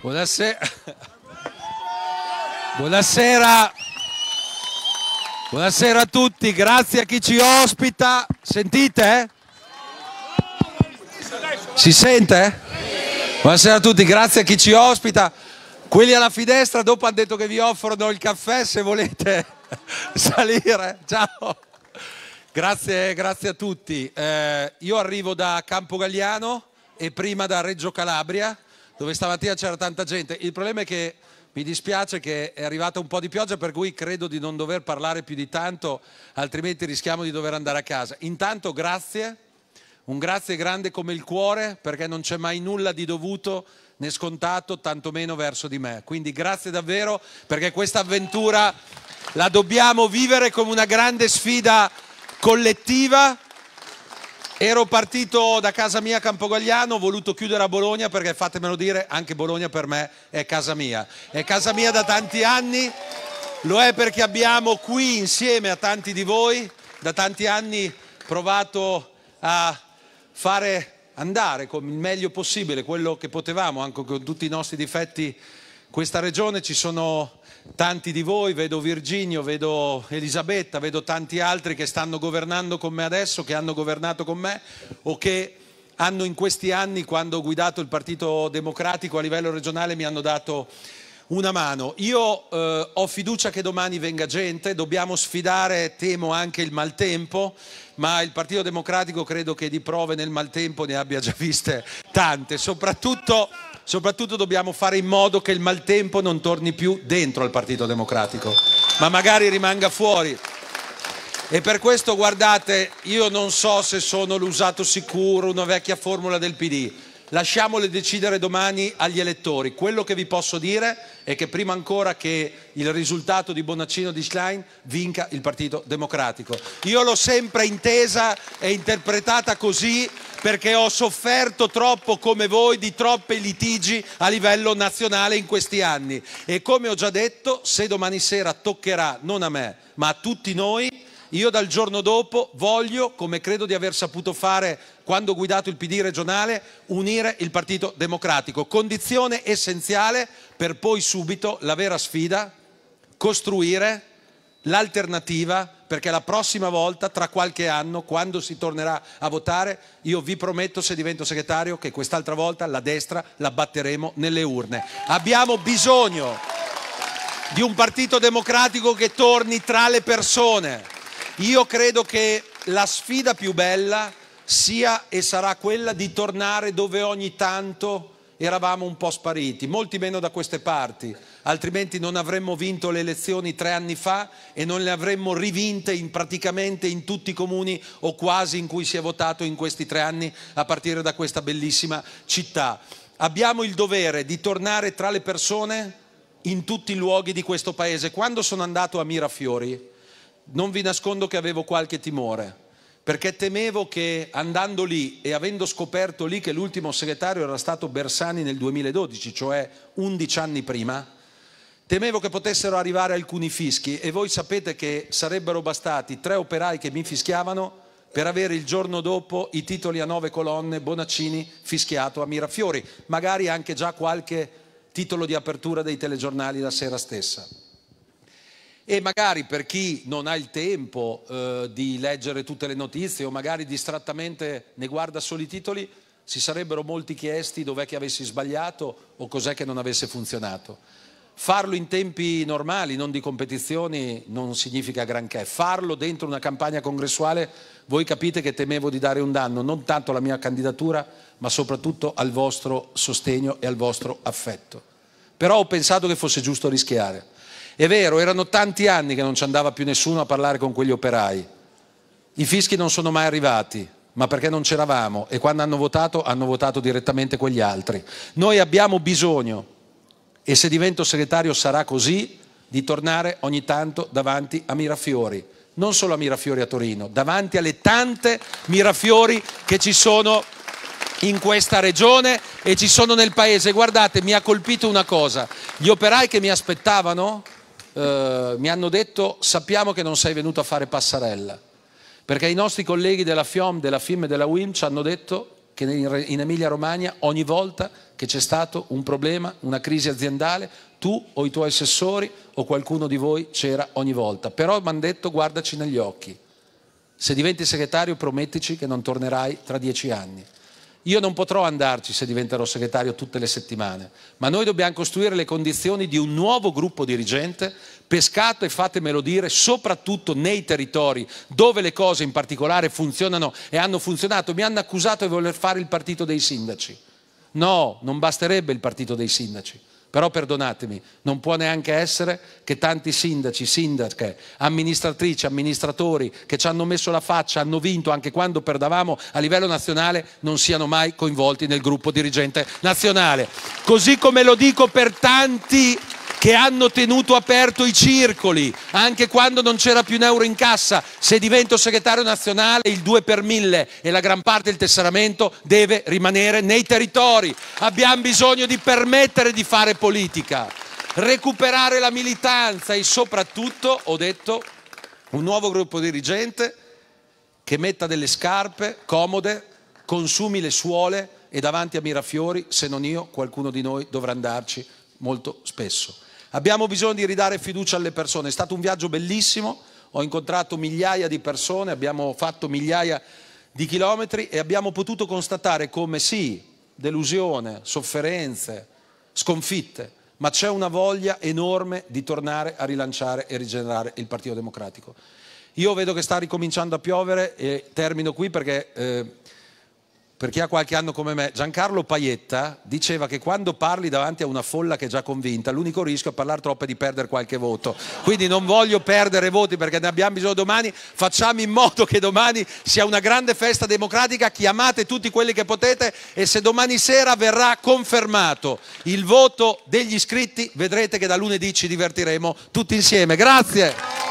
Buonasera. Buonasera. Buonasera a tutti, grazie a chi ci ospita. Sentite? Si sente? Buonasera a tutti, grazie a chi ci ospita. Quelli alla finestra dopo hanno detto che vi offrono il caffè se volete salire. Ciao. Grazie, grazie a tutti. Eh, io arrivo da Campo Galliano e prima da Reggio Calabria dove stamattina c'era tanta gente. Il problema è che mi dispiace che è arrivata un po' di pioggia, per cui credo di non dover parlare più di tanto, altrimenti rischiamo di dover andare a casa. Intanto grazie, un grazie grande come il cuore, perché non c'è mai nulla di dovuto né scontato, tantomeno verso di me. Quindi grazie davvero perché questa avventura la dobbiamo vivere come una grande sfida collettiva Ero partito da casa mia a Campogagliano, ho voluto chiudere a Bologna perché fatemelo dire, anche Bologna per me è casa mia. È casa mia da tanti anni, lo è perché abbiamo qui insieme a tanti di voi da tanti anni provato a fare andare con il meglio possibile quello che potevamo anche con tutti i nostri difetti questa regione ci sono tanti di voi, vedo Virginio, vedo Elisabetta, vedo tanti altri che stanno governando con me adesso, che hanno governato con me o che hanno in questi anni, quando ho guidato il Partito Democratico a livello regionale, mi hanno dato una mano. Io eh, ho fiducia che domani venga gente, dobbiamo sfidare, temo, anche il maltempo, ma il Partito Democratico credo che di prove nel maltempo ne abbia già viste tante, soprattutto soprattutto dobbiamo fare in modo che il maltempo non torni più dentro al Partito Democratico, ma magari rimanga fuori. E per questo guardate, io non so se sono l'usato sicuro, una vecchia formula del PD. Lasciamole decidere domani agli elettori. Quello che vi posso dire è che prima ancora che il risultato di Bonaccino di Schlein vinca il Partito Democratico. Io l'ho sempre intesa e interpretata così perché ho sofferto troppo come voi di troppe litigi a livello nazionale in questi anni e come ho già detto se domani sera toccherà non a me ma a tutti noi io dal giorno dopo voglio, come credo di aver saputo fare quando ho guidato il PD regionale, unire il Partito Democratico, condizione essenziale per poi subito la vera sfida, costruire l'alternativa perché la prossima volta, tra qualche anno, quando si tornerà a votare, io vi prometto, se divento segretario, che quest'altra volta la destra la batteremo nelle urne. Abbiamo bisogno di un partito democratico che torni tra le persone. Io credo che la sfida più bella sia e sarà quella di tornare dove ogni tanto eravamo un po' spariti, molti meno da queste parti, altrimenti non avremmo vinto le elezioni tre anni fa e non le avremmo rivinte in praticamente in tutti i comuni o quasi in cui si è votato in questi tre anni a partire da questa bellissima città. Abbiamo il dovere di tornare tra le persone in tutti i luoghi di questo paese. Quando sono andato a Mirafiori, non vi nascondo che avevo qualche timore perché temevo che andando lì e avendo scoperto lì che l'ultimo segretario era stato Bersani nel 2012, cioè 11 anni prima, temevo che potessero arrivare alcuni fischi e voi sapete che sarebbero bastati tre operai che mi fischiavano per avere il giorno dopo i titoli a nove colonne Bonaccini fischiato a Mirafiori, magari anche già qualche titolo di apertura dei telegiornali la sera stessa e magari per chi non ha il tempo eh, di leggere tutte le notizie o magari distrattamente ne guarda solo i titoli, si sarebbero molti chiesti dov'è che avessi sbagliato o cos'è che non avesse funzionato. Farlo in tempi normali, non di competizioni, non significa granché. Farlo dentro una campagna congressuale, voi capite che temevo di dare un danno non tanto alla mia candidatura, ma soprattutto al vostro sostegno e al vostro affetto. Però ho pensato che fosse giusto rischiare. È vero, erano tanti anni che non ci andava più nessuno a parlare con quegli operai. I fischi non sono mai arrivati, ma perché non c'eravamo e quando hanno votato hanno votato direttamente quegli altri. Noi abbiamo bisogno, e se divento segretario sarà così, di tornare ogni tanto davanti a Mirafiori, non solo a Mirafiori a Torino, davanti alle tante Mirafiori che ci sono in questa regione e ci sono nel paese. Guardate, mi ha colpito una cosa, gli operai che mi aspettavano eh, mi hanno detto sappiamo che non sei venuto a fare passarella, perché i nostri colleghi della FIOM, della FIM e della WIM ci hanno detto che in Emilia Romagna ogni volta che c'è stato un problema, una crisi aziendale, tu o i tuoi assessori o qualcuno di voi c'era ogni volta. Però mi hanno detto guardaci negli occhi, se diventi segretario promettici che non tornerai tra dieci anni. Io non potrò andarci se diventerò segretario tutte le settimane, ma noi dobbiamo costruire le condizioni di un nuovo gruppo dirigente, pescato e fatemelo dire, soprattutto nei territori dove le cose in particolare funzionano e hanno funzionato. Mi hanno accusato di voler fare il partito dei sindaci. No, non basterebbe il partito dei sindaci. Però perdonatemi, non può neanche essere che tanti sindaci, sindache, amministratrici, amministratori che ci hanno messo la faccia, hanno vinto anche quando perdavamo a livello nazionale, non siano mai coinvolti nel gruppo dirigente nazionale. Così come lo dico per tanti che hanno tenuto aperto i circoli anche quando non c'era più un euro in cassa. Se divento segretario nazionale il 2 per 1000 e la gran parte del tesseramento deve rimanere nei territori. Abbiamo bisogno di permettere di fare politica, recuperare la militanza e soprattutto, ho detto, un nuovo gruppo dirigente che metta delle scarpe comode, consumi le suole e davanti a Mirafiori, se non io, qualcuno di noi dovrà andarci molto spesso. Abbiamo bisogno di ridare fiducia alle persone. È stato un viaggio bellissimo, ho incontrato migliaia di persone, abbiamo fatto migliaia di chilometri e abbiamo potuto constatare come sì, delusione, sofferenze, sconfitte, ma c'è una voglia enorme di tornare a rilanciare e rigenerare il Partito Democratico. Io vedo che sta ricominciando a piovere e termino qui perché... Eh, per chi ha qualche anno come me, Giancarlo Paietta diceva che quando parli davanti a una folla che è già convinta, l'unico rischio a parlare troppo e di perdere qualche voto. Quindi non voglio perdere voti perché ne abbiamo bisogno domani, facciamo in modo che domani sia una grande festa democratica, chiamate tutti quelli che potete e se domani sera verrà confermato il voto degli iscritti, vedrete che da lunedì ci divertiremo tutti insieme. Grazie.